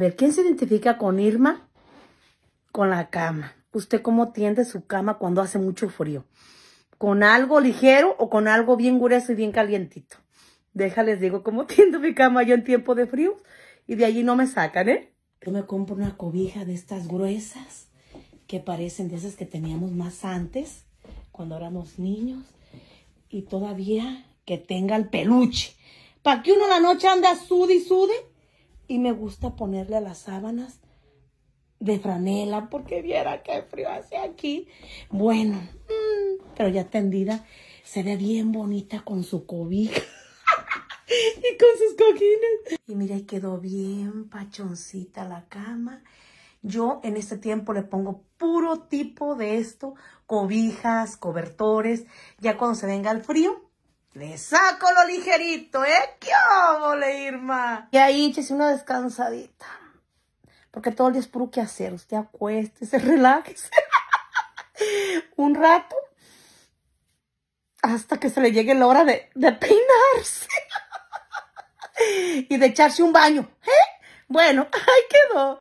ver, ¿quién se identifica con Irma? Con la cama. ¿Usted cómo tiende su cama cuando hace mucho frío? ¿Con algo ligero o con algo bien grueso y bien calientito? Déjales, digo, ¿cómo tiendo mi cama yo en tiempo de frío? Y de allí no me sacan, ¿eh? Yo me compro una cobija de estas gruesas que parecen de esas que teníamos más antes, cuando éramos niños, y todavía que tenga el peluche. Para que uno la noche ande a sude y sude y me gusta ponerle a las sábanas de franela porque viera qué frío hace aquí. Bueno, mm, pero ya tendida, se ve bien bonita con su cobija y con sus cojines. Y mira, quedó bien pachoncita la cama. Yo en este tiempo le pongo puro tipo de esto, cobijas, cobertores. Ya cuando se venga el frío, le saco lo ligerito, ¿eh? ¿Qué le Irma? Y ahí échese una descansadita. Porque todo el día es puro que hacer. Usted acueste, se relaje. Un rato. Hasta que se le llegue la hora de, de peinarse. y de echarse un baño. ¿eh? Bueno, ahí quedó.